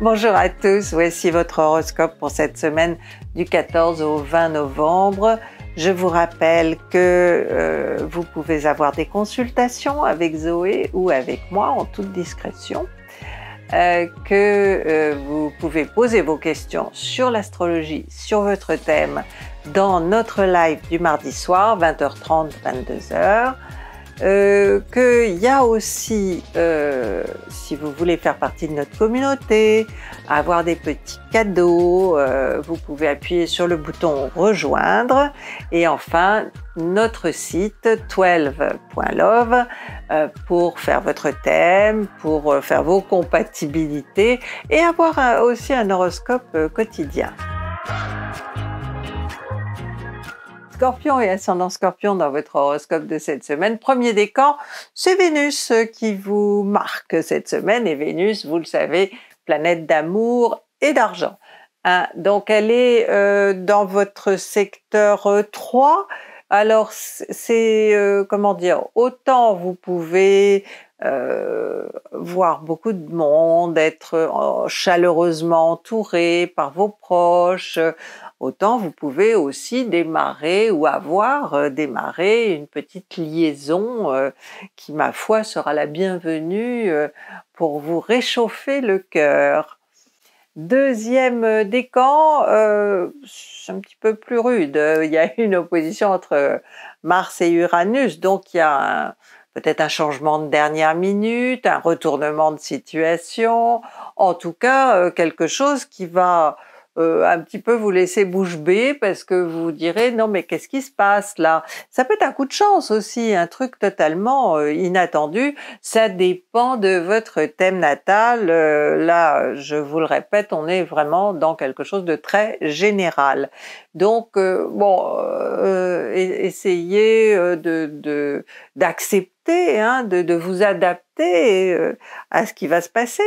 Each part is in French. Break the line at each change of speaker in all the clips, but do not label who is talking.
Bonjour à tous, voici votre horoscope pour cette semaine du 14 au 20 novembre. Je vous rappelle que euh, vous pouvez avoir des consultations avec Zoé ou avec moi en toute discrétion, euh, que euh, vous pouvez poser vos questions sur l'astrologie, sur votre thème, dans notre live du mardi soir, 20h30, 22h. Euh, qu'il y a aussi, euh, si vous voulez faire partie de notre communauté, avoir des petits cadeaux, euh, vous pouvez appuyer sur le bouton rejoindre. Et enfin, notre site 12.love euh, pour faire votre thème, pour faire vos compatibilités et avoir aussi un horoscope quotidien scorpion et ascendant scorpion dans votre horoscope de cette semaine. Premier décan, c'est Vénus qui vous marque cette semaine et Vénus, vous le savez, planète d'amour et d'argent. Hein, donc elle est euh, dans votre secteur 3. Euh, Alors c'est, euh, comment dire, autant vous pouvez voir beaucoup de monde, être chaleureusement entouré par vos proches, autant vous pouvez aussi démarrer ou avoir euh, démarré une petite liaison euh, qui, ma foi, sera la bienvenue euh, pour vous réchauffer le cœur. Deuxième décan, c'est un petit peu plus rude. Il y a une opposition entre Mars et Uranus, donc il y a peut-être un changement de dernière minute, un retournement de situation, en tout cas quelque chose qui va euh, un petit peu vous laisser bouche bée parce que vous direz non mais qu'est-ce qui se passe là Ça peut être un coup de chance aussi, un truc totalement euh, inattendu. Ça dépend de votre thème natal. Euh, là, je vous le répète, on est vraiment dans quelque chose de très général. Donc bon, essayez d'accepter, hein, de, vous adapter à ce qui va se passer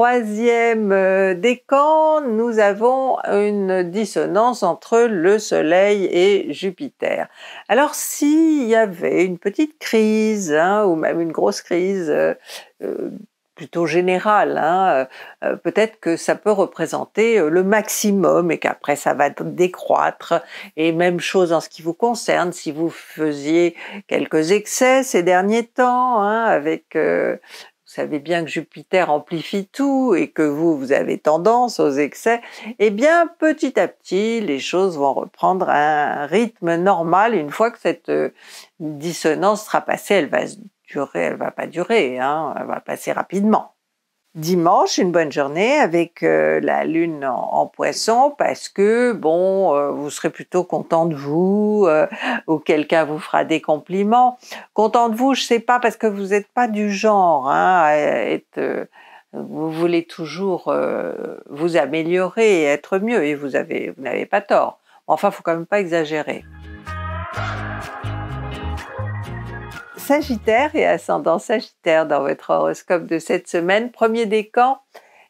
troisième euh, décan, nous avons une dissonance entre le Soleil et Jupiter. Alors s'il y avait une petite crise, hein, ou même une grosse crise, euh, euh, plutôt générale, hein, Peut-être que ça peut représenter le maximum et qu'après ça va décroître. Et même chose en ce qui vous concerne, si vous faisiez quelques excès ces derniers temps hein, avec vous savez bien que Jupiter amplifie tout et que vous, vous avez tendance aux excès, eh bien, petit à petit, les choses vont reprendre un rythme normal. Une fois que cette euh, dissonance sera passée, elle va durer, elle va pas durer, hein, elle va passer rapidement dimanche une bonne journée avec euh, la lune en, poisson parce que bon euh, vous serez plutôt content de vous euh, ou quelqu'un vous fera des compliments content de vous je sais pas parce que vous n'êtes pas du genre hein, être vous voulez toujours vous améliorer et être mieux et vous avez vous n'avez pas tort enfin faut quand même pas exagérer Sagittaire et ascendant Sagittaire dans votre horoscope de cette semaine. Premier décan,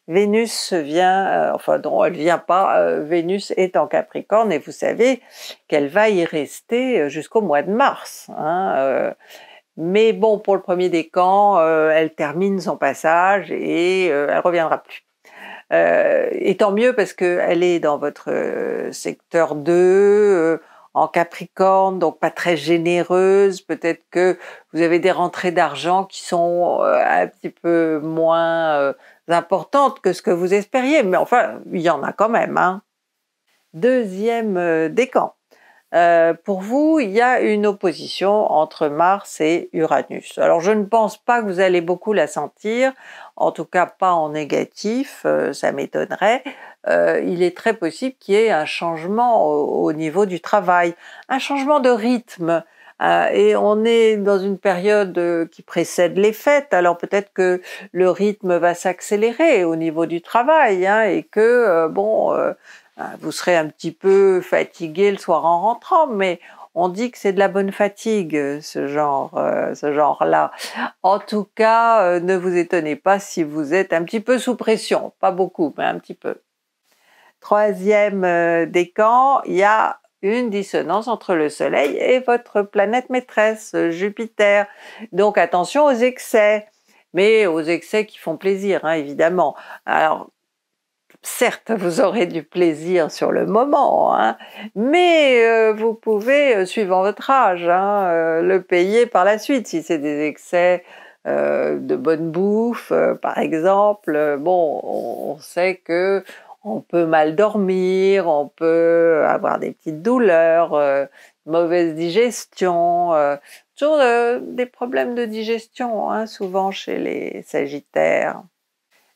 Vénus vient, euh, enfin non, elle vient pas, euh, Vénus est en Capricorne et vous savez qu'elle va y rester euh, jusqu'au mois de mars. Hein, mais bon, pour le premier décan, elle termine son passage et elle reviendra plus. et tant mieux parce qu'elle est dans votre secteur 2, en Capricorne, donc pas très généreuse. Peut-être que vous avez des rentrées d'argent qui sont euh, un petit peu moins euh, importantes que ce que vous espériez, mais enfin, il y en a quand même. Hein. Deuxième euh, décan, euh, pour vous, il y a une opposition entre Mars et Uranus. Alors je ne pense pas que vous allez beaucoup la sentir, en tout cas pas en négatif, euh, ça m'étonnerait. Euh, il est très possible qu'il y ait un changement au, niveau du travail, un changement de rythme. et on est dans une période qui précède les fêtes, alors peut-être que le rythme va s'accélérer au niveau du travail hein, et que, bon bah, vous serez un petit peu fatigué le soir en rentrant, mais on dit que c'est de la bonne fatigue, euh, ce genre, euh, ce genre-là. En tout cas, euh, ne vous étonnez pas si vous êtes un petit peu sous pression, pas beaucoup, mais un petit peu. Troisième décan, il y a une dissonance entre le Soleil et votre planète maîtresse, Jupiter. Donc attention aux excès, mais aux excès qui font plaisir, hein, évidemment. Alors certes, vous aurez du plaisir sur le moment, hein, mais euh, vous pouvez, euh, suivant votre âge, hein, euh, le payer par la suite si c'est des excès de bonne bouffe, par exemple. Bon, on, sait que on peut mal dormir, on peut avoir des petites douleurs, mauvaise digestion, toujours des problèmes de digestion, hein, souvent chez les Sagittaires.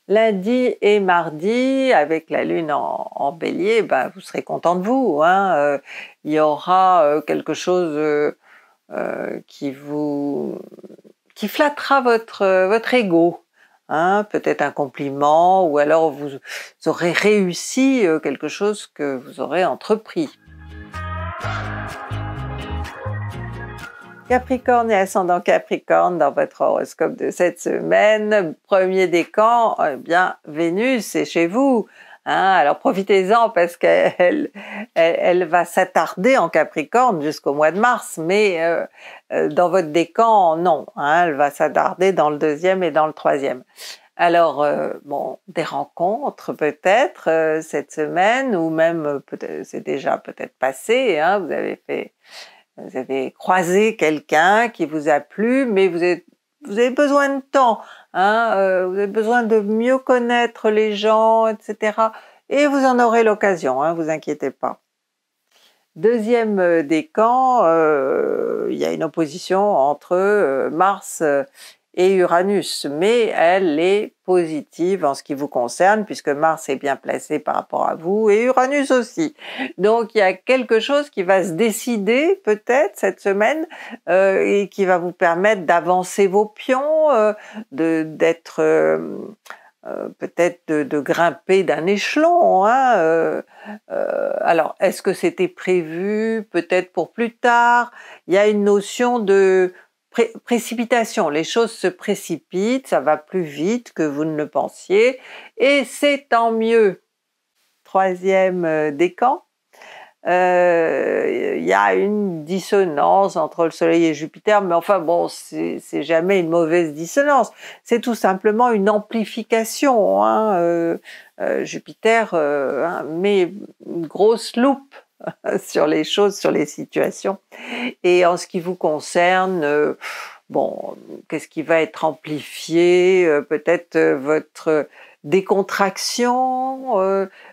Lundi et mardi, avec la lune en, bélier, bah, vous serez content de vous. Hein, euh, il y aura euh, quelque chose euh, qui vous qui flattera votre, votre ego. Hein, peut-être un compliment, ou alors vous aurez réussi quelque chose que vous aurez entrepris. Capricorne et ascendant Capricorne dans votre horoscope de cette semaine. Premier décan, eh bien Vénus est chez vous. Hein. alors profitez-en parce qu'elle va s'attarder en Capricorne jusqu'au mois de mars, mais euh, euh, dans votre décan, non. Hein, elle va s'attarder dans le deuxième et dans le troisième. Alors, euh, bon, des rencontres peut-être cette semaine, ou même c'est déjà peut-être passé, hein. vous avez fait vous avez croisé quelqu'un qui vous a plu, mais vous, avez besoin de temps, hein, euh, vous avez besoin de mieux connaître les gens, etc. Et vous en aurez l'occasion, hein, vous inquiétez pas. Deuxième euh, décan, camps, euh, il y a une opposition entre Mars et Uranus, mais elle est positive en ce qui vous concerne, puisque Mars est bien placé par rapport à vous, et Uranus aussi. Donc il y a quelque chose qui va se décider peut-être cette semaine, euh, et qui va vous permettre d'avancer vos pions, euh, d'être euh, peut-être de, grimper d'un échelon. Hein, alors, est-ce que c'était prévu peut-être pour plus tard Il y a une notion de précipitation, les choses se précipitent, ça va plus vite que vous ne le pensiez, et c'est tant mieux. Troisième euh, décan, euh, il y a une dissonance entre le Soleil et Jupiter, mais enfin bon, c'est jamais une mauvaise dissonance, c'est tout simplement une amplification. Hein, euh, Jupiter hein, met une grosse loupe sur les choses, sur les situations. Et en ce qui vous concerne, euh, bon, qu'est-ce qui va être amplifié euh, Peut-être euh, votre décontraction,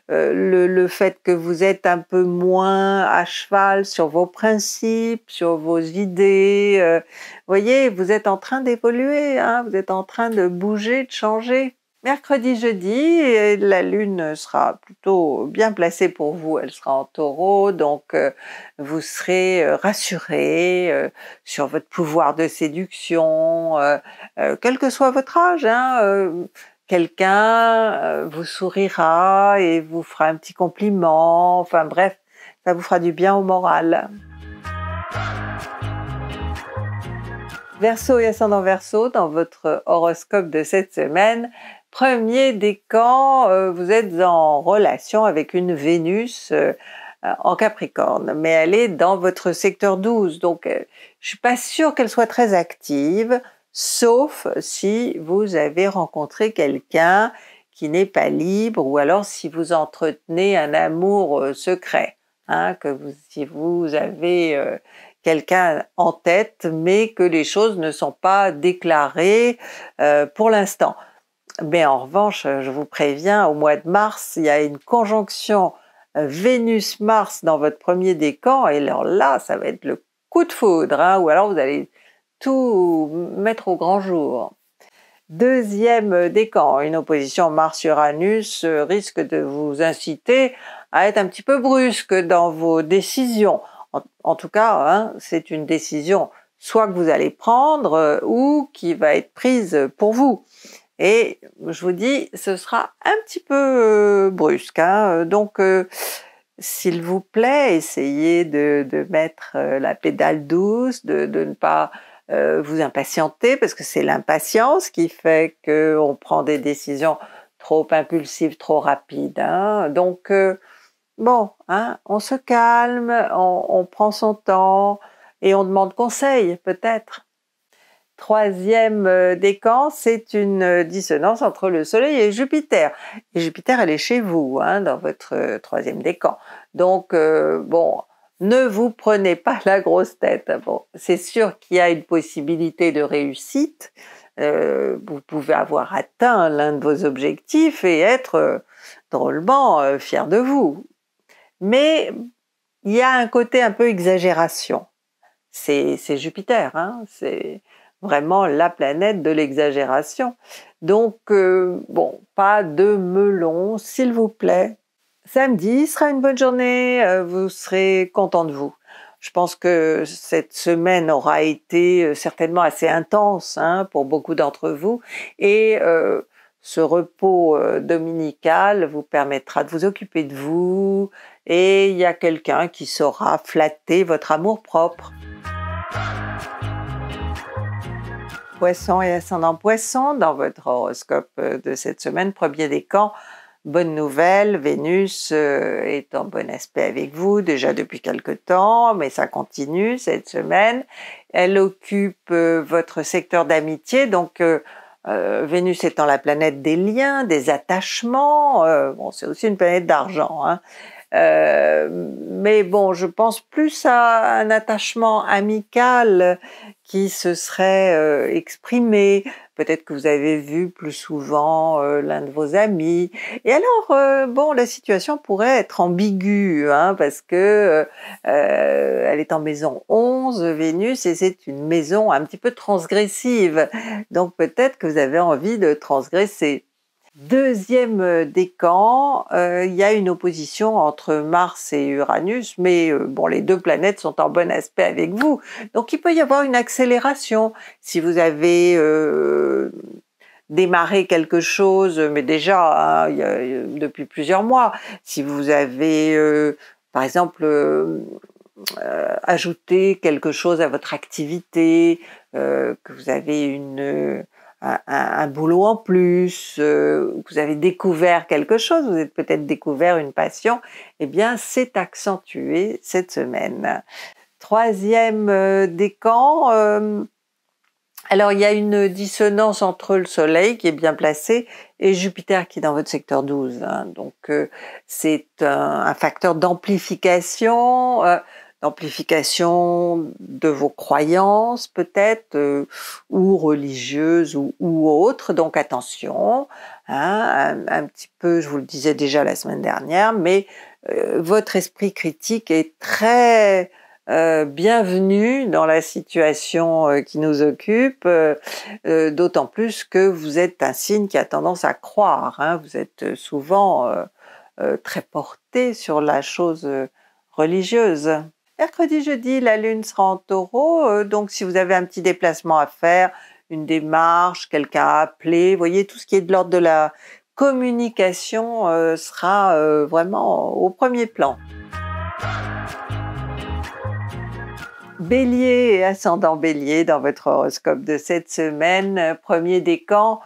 le, fait que vous êtes un peu moins à cheval sur vos principes, sur vos idées. Vous voyez, vous êtes en train d'évoluer, hein, vous êtes en train de bouger, de changer. Mercredi, jeudi, la Lune sera plutôt bien placée pour vous. Elle sera en taureau, donc euh, vous serez euh, rassuré euh, sur votre pouvoir de séduction, quel que soit votre âge. Hein, quelqu'un vous sourira et vous fera un petit compliment. Enfin bref, ça vous fera du bien au moral. Verseau et ascendant Verseau, dans votre horoscope de cette semaine, Premier décan, euh, vous êtes en relation avec une Vénus euh, euh, en Capricorne, mais elle est dans votre secteur 12, donc je je suis pas sûre qu'elle soit très active, sauf si vous avez rencontré quelqu'un qui n'est pas libre ou alors si vous entretenez un amour secret, hein, que si vous avez quelqu'un en tête, mais que les choses ne sont pas déclarées pour l'instant. Mais en revanche, euh, je vous préviens, au mois de mars, il y a une conjonction euh, Vénus-Mars dans votre premier décan, et alors là, ça va être le coup de foudre, hein, ou alors vous allez tout mettre au grand jour. Deuxième euh, décan, une opposition Mars-Uranus risque de vous inciter à être un petit peu brusque dans vos décisions. En, tout cas, hein, c'est une décision soit que vous allez prendre ou qui va être prise pour vous. Et je vous dis, ce sera un petit peu euh, brusque. Hein. Euh, donc, euh, s'il vous plaît, essayez de, mettre la pédale douce, de, ne pas vous impatienter, parce que c'est l'impatience qui fait qu'on prend des décisions trop impulsives, trop rapides. Hein. Donc, bon, hein, on se calme, on, on prend son temps et on demande conseil peut-être troisième euh, décan, c'est une euh, dissonance entre le Soleil et Jupiter. Et Jupiter, elle est chez vous, hein, dans votre euh, troisième décan. Donc, bon, ne vous prenez pas la grosse tête. Hein. Bon, c'est sûr qu'il y a une possibilité de réussite. vous pouvez avoir atteint l'un de vos objectifs et être drôlement fier de vous. Mais il y a un côté un peu exagération. C'est Jupiter, hein, c'est vraiment la planète de l'exagération. Donc, euh, bon, pas de melon, s'il vous plaît. Samedi sera une bonne journée, euh, vous serez content de vous. Je pense que cette semaine aura été euh, certainement assez intense hein, pour beaucoup d'entre vous et ce repos dominical vous permettra de vous occuper de vous et il y a quelqu'un qui saura flatter votre amour propre poisson et ascendant poisson dans votre horoscope euh, de cette semaine, premier décan. Bonne nouvelle, Vénus euh, est en bon aspect avec vous déjà depuis quelque temps, mais ça continue cette semaine. Elle occupe euh, votre secteur d'amitié, donc Vénus étant la planète des liens, des attachements, bon, c'est aussi une planète d'argent, hein. Euh, mais bon, je pense plus à un attachement amical qui se serait euh, exprimé. Peut-être que vous avez vu plus souvent euh, l'un de vos amis. Et alors, bon, la situation pourrait être ambiguë, hein, parce que elle est en maison 11, Vénus, et c'est une maison un petit peu transgressive. Donc peut-être que vous avez envie de transgresser. Deuxième euh, décan, euh, il y a une opposition entre Mars et Uranus, mais euh, bon, les deux planètes sont en bon aspect avec vous. Donc il peut y avoir une accélération. Si vous avez démarré quelque chose, mais déjà hein, depuis plusieurs mois. Si vous avez, par exemple, ajouté quelque chose à votre activité, que vous avez une un, boulot en plus, euh, vous avez découvert quelque chose, vous avez peut-être découvert une passion, eh bien c'est accentué cette semaine. Troisième euh, décan, euh, alors il y a une dissonance entre le Soleil qui est bien placé et Jupiter qui est dans votre secteur 12. Hein. donc c'est un, facteur d'amplification d'amplification de vos croyances peut-être, euh, ou religieuses ou, autres. Donc attention, hein, un, petit peu, je vous le disais déjà la semaine dernière, mais euh, votre esprit critique est très euh, bienvenu dans la situation qui nous occupe, d'autant plus que vous êtes un signe qui a tendance à croire. Hein. vous êtes souvent très porté sur la chose religieuse. Mercredi, jeudi, la Lune sera en taureau, euh, donc si vous avez un petit déplacement à faire, une démarche, quelqu'un à appeler, voyez, tout ce qui est de l'ordre de la communication euh, sera euh, vraiment au premier plan. Bélier et ascendant bélier dans votre horoscope de cette semaine, premier décan,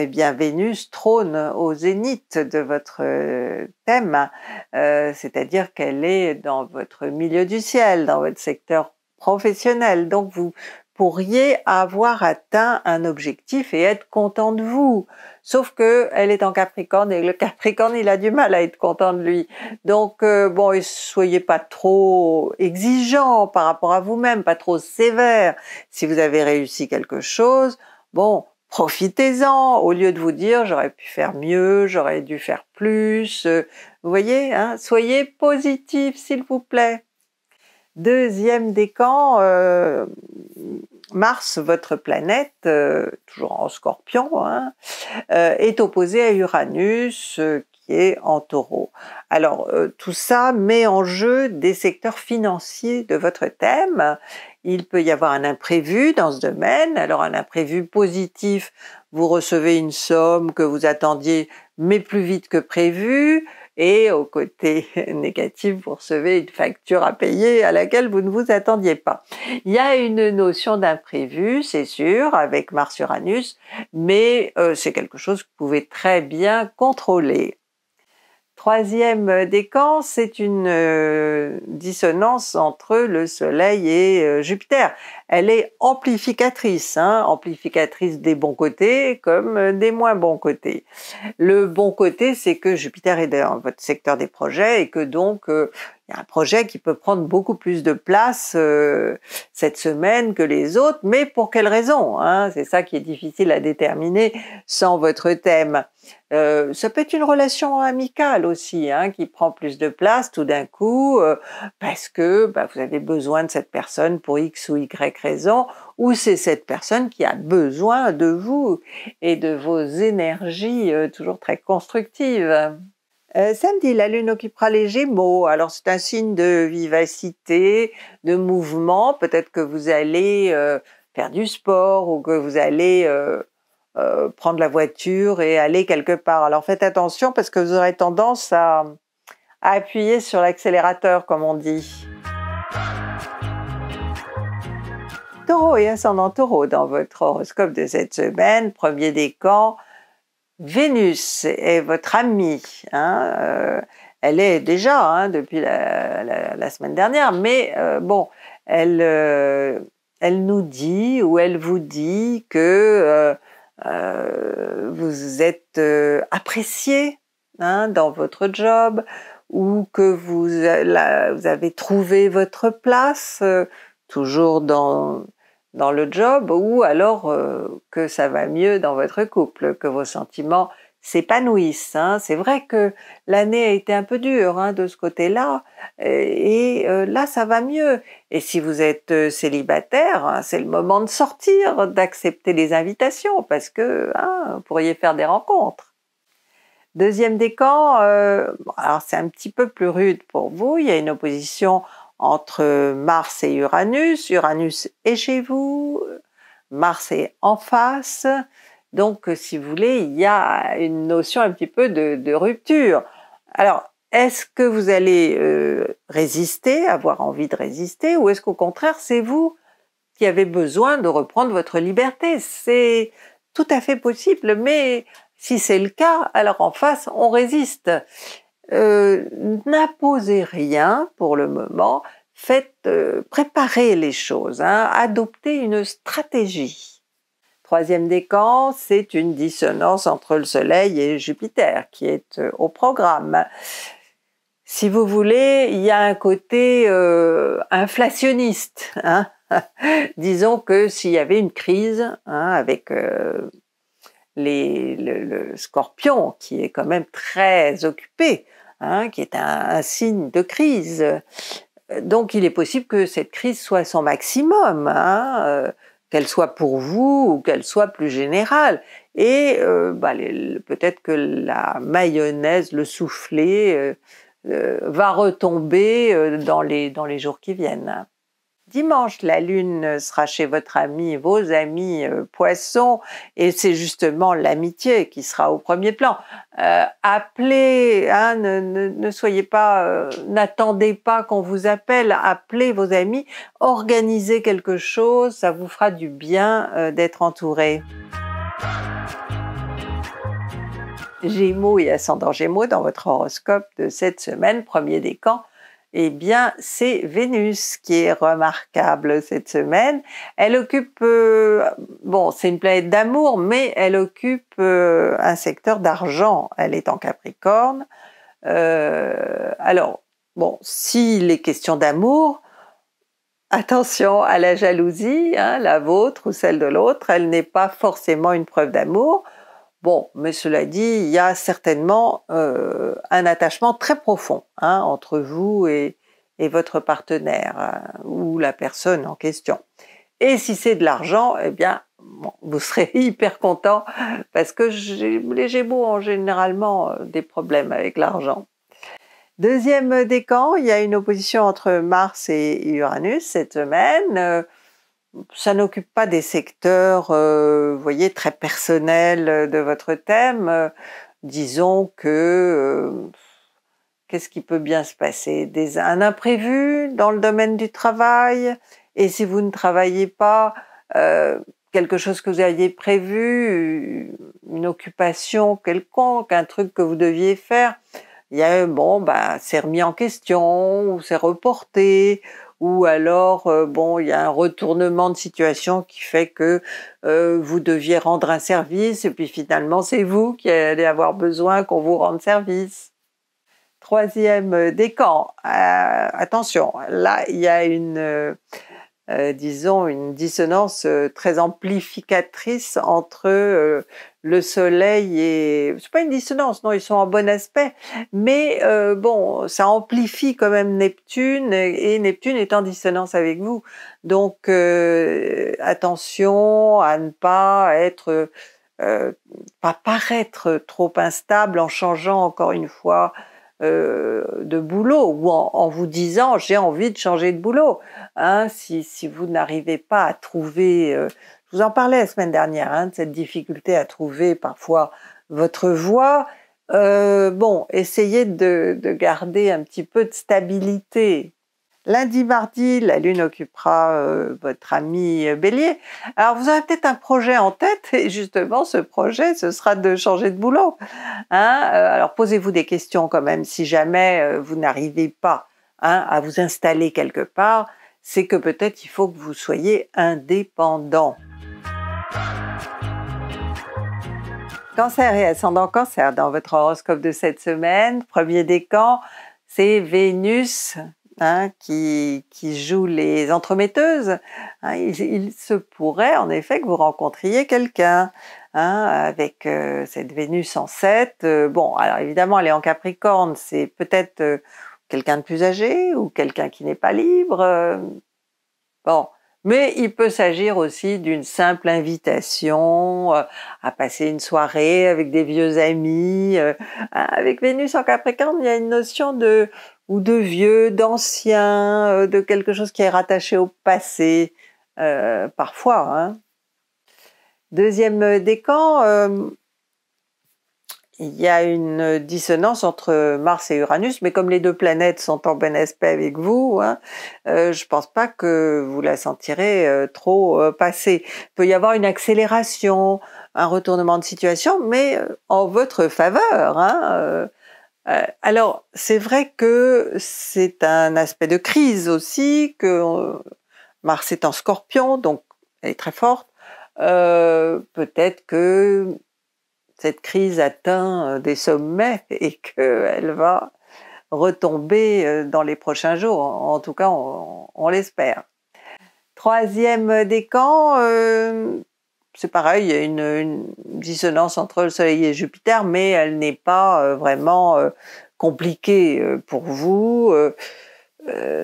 eh bien Vénus trône au zénith de votre euh, thème, euh, c'est-à-dire qu'elle est dans votre milieu du ciel, dans votre secteur professionnel. Donc vous pourriez avoir atteint un objectif et être content de vous. Sauf que elle est en Capricorne et le Capricorne il a du mal à être content de lui. Donc euh, bon, soyez pas trop exigeant par rapport à vous-même, pas trop sévère. Si vous avez réussi quelque chose, bon, profitez-en au lieu de vous dire j'aurais pu faire mieux, j'aurais dû faire plus. Euh, vous voyez, hein, soyez positif s'il vous plaît. Deuxième décan, euh, Mars, votre planète, euh, toujours en scorpion, hein, est opposée à Uranus en taureau. Alors euh, tout ça met en jeu des secteurs financiers de votre thème. Il peut y avoir un imprévu dans ce domaine. Alors un imprévu positif, vous recevez une somme que vous attendiez mais plus vite que prévu. Et au côté négatif, vous recevez une facture à payer à laquelle vous ne vous attendiez pas. Il y a une notion d'imprévu, c'est sûr, avec Mars-Uranus, mais euh, c'est quelque chose que vous pouvez très bien contrôler. Troisième euh, décan, c'est une euh, dissonance entre le Soleil et euh, Jupiter. Elle est amplificatrice, hein, amplificatrice des bons côtés comme des moins bons côtés. Le bon côté, c'est que Jupiter est dans votre secteur des projets et que donc il y a un projet qui peut prendre beaucoup plus de place euh, cette semaine que les autres, mais pour quelles raison hein C'est ça qui est difficile à déterminer sans votre thème. Euh, ça peut être une relation amicale aussi, hein, qui prend plus de place tout d'un coup, euh, parce que bah, vous avez besoin de cette personne pour X ou Y raison, ou c'est cette personne qui a besoin de vous et de vos énergies euh, toujours très constructives. Euh, samedi, la Lune occupera les Gémeaux. Alors c'est un signe de vivacité, de mouvement. Peut-être que vous allez euh, faire du sport ou que vous allez euh, prendre la voiture et aller quelque part. Alors faites attention parce que vous aurez tendance à, appuyer sur l'accélérateur, comme on dit. Taureau et ascendant taureau dans votre horoscope de cette semaine, premier décan Vénus est votre amie. Hein, euh, elle est déjà hein, depuis la, semaine dernière, mais euh, bon, elle, euh, elle nous dit ou elle vous dit que vous êtes apprécié hein, dans votre job ou que vous avez trouvé votre place, toujours dans dans le job ou alors euh, que ça va mieux dans votre couple, que vos sentiments s'épanouissent. Hein. C'est vrai que l'année a été un peu dure hein, de ce côté-là, et, euh, là ça va mieux. Et si vous êtes euh, célibataire, hein, c'est le moment de sortir, d'accepter les invitations, parce que vous pourriez faire des rencontres. Deuxième décan, alors c'est un petit peu plus rude pour vous, il y a une opposition entre Mars et Uranus, Uranus est chez vous, Mars est en face, donc si vous voulez, il y a une notion un petit peu de, rupture. Alors, est-ce que vous allez euh, résister, avoir envie de résister, ou est-ce qu'au contraire, c'est vous qui avez besoin de reprendre votre liberté C'est tout à fait possible, mais si c'est le cas, alors en face, on résiste. Euh, n'imposez rien pour le moment, faites, euh, préparer les choses, hein. adoptez une stratégie. Troisième décan, c'est une dissonance entre le Soleil et Jupiter qui est euh, au programme. Si vous voulez, il y a un côté euh, inflationniste. Hein. Disons que s'il y avait une crise hein, avec le, scorpion, qui est quand même très occupé, qui est un, signe de crise, donc il est possible que cette crise soit son maximum, hein, euh, qu'elle soit pour vous ou qu'elle soit plus générale. Et euh, bah, peut-être que la mayonnaise, le soufflé, euh, va retomber dans les jours qui viennent. Dimanche, la lune sera chez votre ami, vos amis euh, poissons, et c'est justement l'amitié qui sera au premier plan. Euh, appelez, hein, ne, soyez pas, euh, n'attendez pas qu'on vous appelle, appelez vos amis, organisez quelque chose, ça vous fera du bien d'être entouré. Gémeaux et ascendant Gémeaux dans votre horoscope de cette semaine, premier décan, eh bien, c'est Vénus qui est remarquable cette semaine. Elle occupe, euh, bon, c'est une planète d'amour, mais elle occupe euh, un secteur d'argent. Elle est en Capricorne. Euh, alors, bon, si est question d'amour, attention à la jalousie, hein, la vôtre ou celle de l'autre, elle n'est pas forcément une preuve d'amour. Bon, mais cela dit, il y a certainement euh, un attachement très profond hein, entre vous et, votre partenaire euh, ou la personne en question. Et si c'est de l'argent, eh bien, vous serez hyper content parce que les Gémeaux ont généralement euh, des problèmes avec l'argent. Deuxième décan, il y a une opposition entre Mars et Uranus cette semaine ça n'occupe pas des secteurs, euh, vous voyez, très personnels euh, de votre thème. Euh, disons que qu'est-ce qui peut bien se passer Un imprévu dans le domaine du travail, et si vous ne travaillez pas, quelque chose que vous aviez prévu, une occupation quelconque, un truc que vous deviez faire, il y a bon, bah, c'est remis en question ou c'est reporté ou alors euh, bon, il y a un retournement de situation qui fait que euh, vous deviez rendre un service et puis finalement c'est vous qui allez avoir besoin qu'on vous rende service. Troisième euh, décan, euh, attention, là il y a une euh, disons, une dissonance euh, très amplificatrice entre euh, le soleil et... C'est pas une dissonance, non, ils sont en bon aspect, mais bon, ça amplifie quand même Neptune, et, et Neptune est en dissonance avec vous. Donc, attention à ne pas être... pas paraître trop instable en changeant encore une fois euh, de boulot ou en, vous disant j'ai envie de changer de boulot. Hein, si, si, vous n'arrivez pas à trouver, euh, je vous en parlais la semaine dernière, hein, de cette difficulté à trouver parfois votre voie, euh, bon, essayez de, de, garder un petit peu de stabilité Lundi, mardi, la lune occupera euh, votre ami euh, bélier. Alors, vous avez peut-être un projet en tête, et justement, ce projet, ce sera de changer de boulot. Hein. Euh, alors, posez-vous des questions quand même. Si jamais vous n'arrivez pas hein, à vous installer quelque part, c'est que peut-être il faut que vous soyez indépendant. Cancer et ascendant cancer dans votre horoscope de cette semaine, premier décan, c'est Vénus Hein, qui, qui joue les entremetteuses, hein, il, se pourrait en effet que vous rencontriez quelqu'un hein, avec euh, cette Vénus en 7. Euh, bon, alors évidemment, elle est en Capricorne, c'est peut-être euh, quelqu'un de plus âgé ou quelqu'un qui n'est pas libre. bon, mais il peut s'agir aussi d'une simple invitation à passer une soirée avec des vieux amis. Avec Vénus en Capricorne, il y a une notion de ou de vieux, d'anciens, euh, de quelque chose qui est rattaché au passé, euh, parfois. Hein. Deuxième décan, euh, il y a une dissonance entre Mars et Uranus, mais comme les deux planètes sont en bon aspect avec vous, hein, je ne pense pas que vous la sentirez trop passer. Il peut y avoir une accélération, un retournement de situation, mais en votre faveur. Hein, euh, alors, c'est vrai que c'est un aspect de crise aussi, que euh, Mars est en scorpion, donc elle est très forte. Euh, peut-être que cette crise atteint des sommets et qu'elle va retomber dans les prochains jours. En tout cas, on, l'espère. Troisième décan, c'est pareil, il y a une, dissonance entre le Soleil et Jupiter, mais elle n'est pas euh, vraiment euh, compliquée euh, pour vous.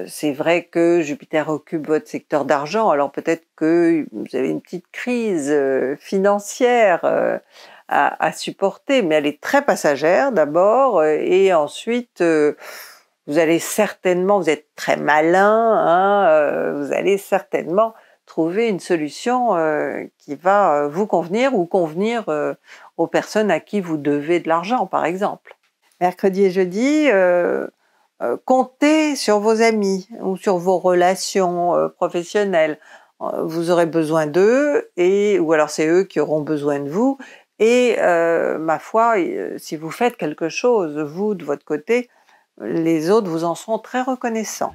c'est vrai que Jupiter occupe votre secteur d'argent, alors peut-être que vous avez une petite crise financière à, supporter, mais elle est très passagère d'abord, et ensuite vous allez certainement, vous êtes très malin, hein, vous allez certainement trouver une solution euh, qui va euh, vous convenir ou convenir euh, aux personnes à qui vous devez de l'argent, par exemple. Mercredi et jeudi, comptez sur vos amis ou sur vos relations professionnelles. Vous aurez besoin d'eux et ou alors c'est eux qui auront besoin de vous. Et ma foi, si vous faites quelque chose, vous de votre côté, les autres vous en seront très reconnaissants.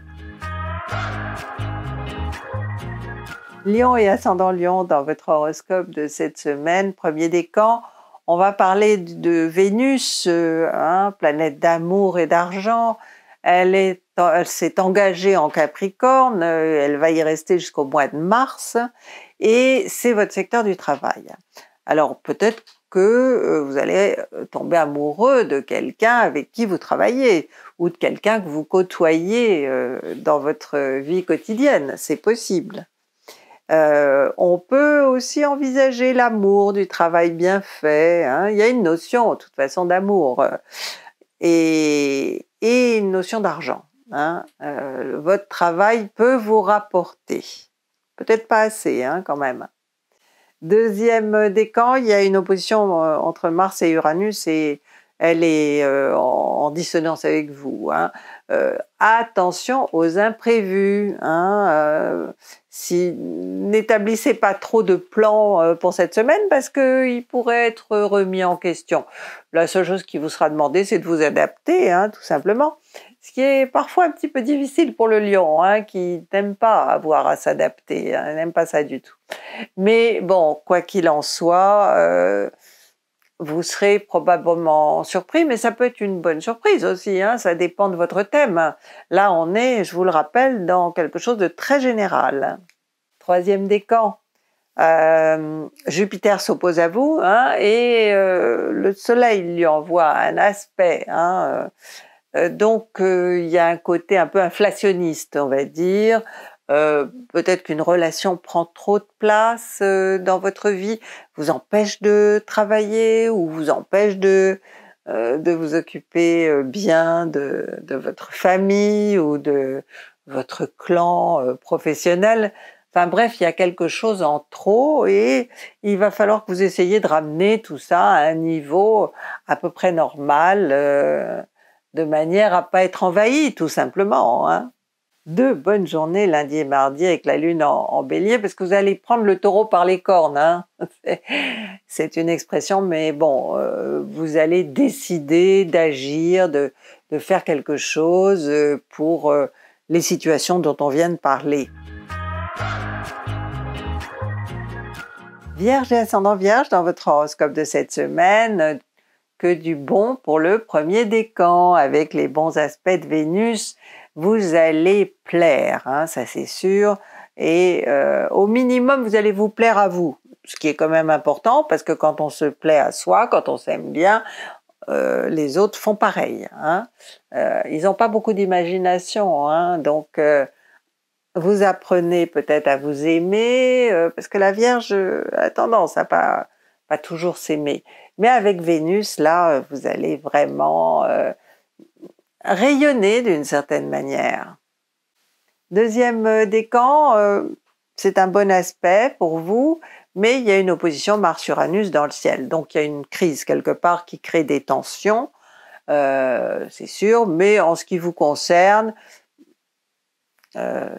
Lion et ascendant Lion dans votre horoscope de cette semaine, premier décan. On va parler de Vénus, euh, hein, planète d'amour et d'argent. Elle s'est engagée en Capricorne, euh, elle va y rester jusqu'au mois de mars, et c'est votre secteur du travail. Alors peut-être que euh, vous allez tomber amoureux de quelqu'un avec qui vous travaillez ou de quelqu'un que vous côtoyez dans votre vie quotidienne, c'est possible. Euh, on peut aussi envisager l'amour du travail bien fait. Hein. Il y a une notion, de toute façon, d'amour euh, et, une notion d'argent. Hein. Euh, votre travail peut vous rapporter. Peut-être pas assez, hein, quand même. Deuxième décan, il y a une opposition entre Mars et Uranus et elle est en dissonance avec vous. Euh, attention aux imprévus. Hein, euh, si, N'établissez pas trop de plans euh, pour cette semaine parce qu'ils pourraient être remis en question. La seule chose qui vous sera demandée, c'est de vous adapter, hein, tout simplement. Ce qui est parfois un petit peu difficile pour le lion, hein, qui n'aime pas avoir à s'adapter, n'aime pas ça du tout. Mais bon, quoi qu'il en soit, vous serez probablement surpris, mais ça peut être une bonne surprise aussi, hein. ça dépend de votre thème. Là, on est, je vous le rappelle, dans quelque chose de très général. Troisième décan, euh, Jupiter s'oppose à vous hein, et euh, le Soleil lui envoie un aspect. Hein. Euh, donc, il y a un côté un peu inflationniste, on va dire, euh, peut-être qu'une relation prend trop de place euh, dans votre vie, vous empêche de travailler ou vous empêche de, euh, de vous occuper bien de, de, votre famille ou de votre clan professionnel. Enfin bref, il y a quelque chose en trop et il va falloir que vous essayiez de ramener tout ça à un niveau à peu près normal, de manière à pas être envahi tout simplement. Hein deux bonnes journées lundi et mardi avec la lune en, bélier parce que vous allez prendre le taureau par les cornes. Hein. C'est une expression, mais bon, euh, vous allez décider d'agir, de, faire quelque chose euh, pour euh, les situations dont on vient de parler. Vierge et ascendant Vierge dans votre horoscope de cette semaine, que du bon pour le premier décan avec les bons aspects de Vénus vous allez plaire, hein, ça c'est sûr. Et euh, au minimum, vous allez vous plaire à vous, ce qui est quand même important parce que quand on se plaît à soi, quand on s'aime bien, euh, les autres font pareil. Hein. Euh, ils n'ont pas beaucoup d'imagination, hein, donc vous apprenez peut-être à vous aimer, parce que la Vierge a tendance à pas toujours s'aimer. Mais avec Vénus, là, vous allez vraiment rayonner d'une certaine manière. Deuxième euh, décan, euh, c'est un bon aspect pour vous, mais il y a une opposition Mars-Uranus dans le ciel. Donc il y a une crise quelque part qui crée des tensions, euh, c'est sûr, mais en ce qui vous concerne,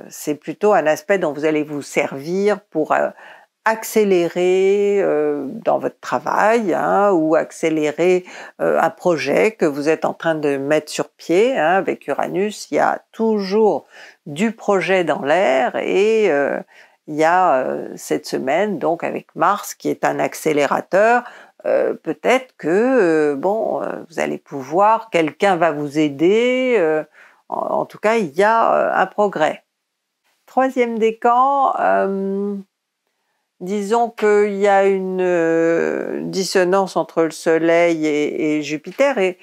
c'est plutôt un aspect dont vous allez vous servir pour accélérer euh, dans votre travail hein, ou accélérer euh, un projet que vous êtes en train de mettre sur pied. Hein, avec Uranus, il y a toujours du projet dans l'air et euh, il y a cette semaine donc avec Mars qui est un accélérateur. Peut-être que bon, vous allez pouvoir, quelqu'un va vous aider. En, tout cas, il y a un progrès. Troisième décan disons qu'il y a une euh, dissonance entre le Soleil et, Jupiter. Et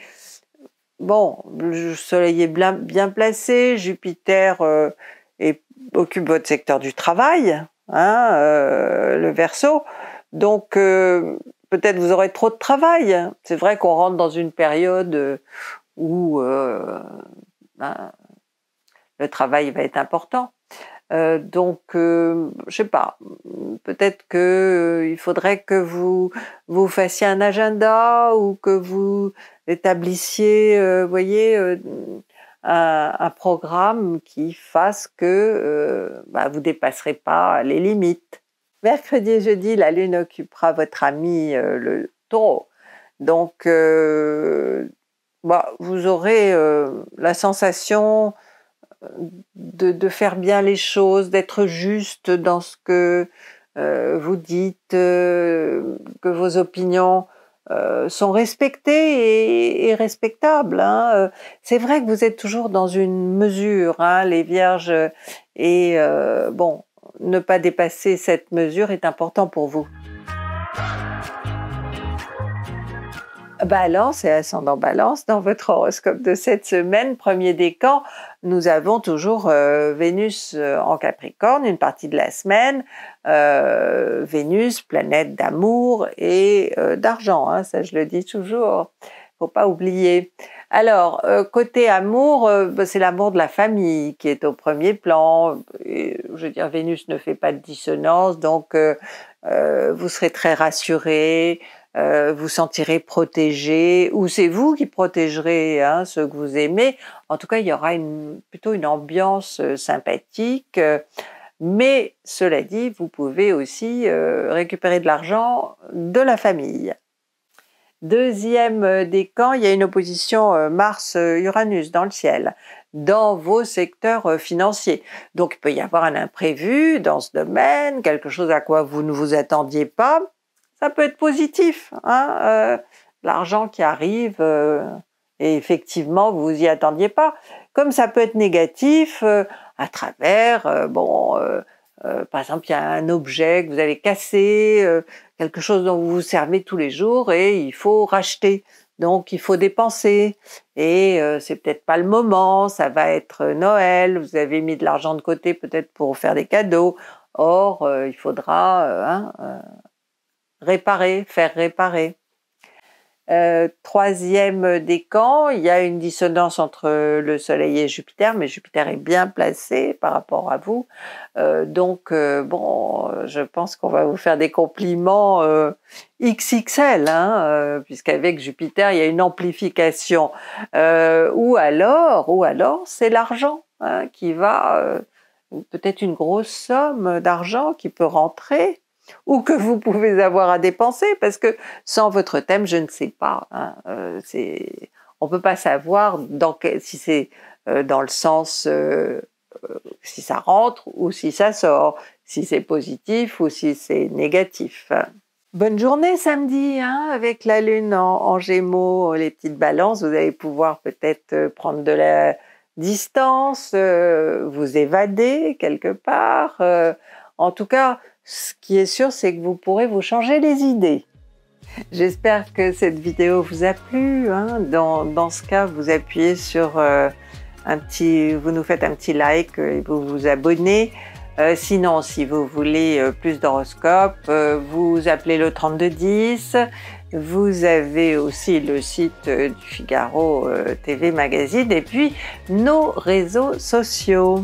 bon, le Soleil est bien, placé, Jupiter euh, occupe votre secteur du travail, hein, euh, le Verseau. Donc peut-être vous aurez trop de travail. C'est vrai qu'on rentre dans une période où ben, le travail va être important. Euh, donc, euh, je sais pas. Peut-être que euh, il faudrait que vous vous fassiez un agenda ou que vous établissiez, vous voyez, un, programme qui fasse que bah, vous dépasserez pas les limites. Mercredi et jeudi, la lune occupera votre ami le Taureau. Donc, bah, vous aurez la sensation de, faire bien les choses, d'être juste dans ce que euh, vous dites, euh, que vos opinions euh, sont respectées et, respectables. Hein. C'est vrai que vous êtes toujours dans une mesure, hein, les vierges, et bon, ne pas dépasser cette mesure est important pour vous. Balance et ascendant Balance dans votre horoscope de cette semaine, premier décan, nous avons toujours euh, Vénus euh, en Capricorne, une partie de la semaine, euh, Vénus, planète d'amour et d'argent, hein, ça je le dis toujours, faut pas oublier. Alors, côté amour, bah, c'est l'amour de la famille qui est au premier plan, je veux dire, Vénus ne fait pas de dissonance, donc vous serez très rassurés, euh, vous sentirez protégé, ou c'est vous qui protégerez hein, ceux que vous aimez. En tout cas, il y aura une, plutôt une ambiance euh, sympathique. Mais cela dit, vous pouvez aussi euh, récupérer de l'argent de la famille. Deuxième décan, il y a une opposition Mars-Uranus dans le ciel, dans vos secteurs financiers. Donc il peut y avoir un imprévu dans ce domaine, quelque chose à quoi vous ne vous attendiez pas ça peut être positif. Hein, euh, L'argent qui arrive, euh, et effectivement, vous vous y attendiez pas. Comme ça peut être négatif euh, à travers, bon, par exemple, il y a un objet que vous avez cassé, quelque chose dont vous vous servez tous les jours et il faut racheter. Donc il faut dépenser et c'est peut-être pas le moment, ça va être Noël, vous avez mis de l'argent de côté peut-être pour faire des cadeaux. Or, il faudra hein, réparer, faire réparer. Euh, troisième décan, il y a une dissonance entre le Soleil et Jupiter, mais Jupiter est bien placé par rapport à vous. Euh, donc, euh, bon, je pense qu'on va vous faire des compliments euh, XXL, hein, puisqu'avec Jupiter, il y a une amplification. ou alors, ou alors, c'est l'argent hein, qui va, peut-être une grosse somme d'argent qui peut rentrer ou que vous pouvez avoir à dépenser, parce que sans votre thème, je ne sais pas. Hein, euh, on ne peut pas savoir si c'est euh, dans le sens, euh, si ça rentre ou si ça sort, si c'est positif ou si c'est négatif. Bonne journée samedi hein, avec la lune en, en, gémeaux, les petites balances. Vous allez pouvoir peut-être prendre de la distance, vous évader quelque part. en tout cas, ce qui est sûr, c'est que vous pourrez vous changer les idées. J'espère que cette vidéo vous a plu. Hein. Dans, ce cas, vous appuyez sur euh, un petit, vous nous faites un petit like et vous vous abonnez. Euh, sinon, si vous voulez euh, plus d'horoscopes, vous appelez le 3210. Vous avez aussi le site du Figaro TV Magazine et puis nos réseaux sociaux.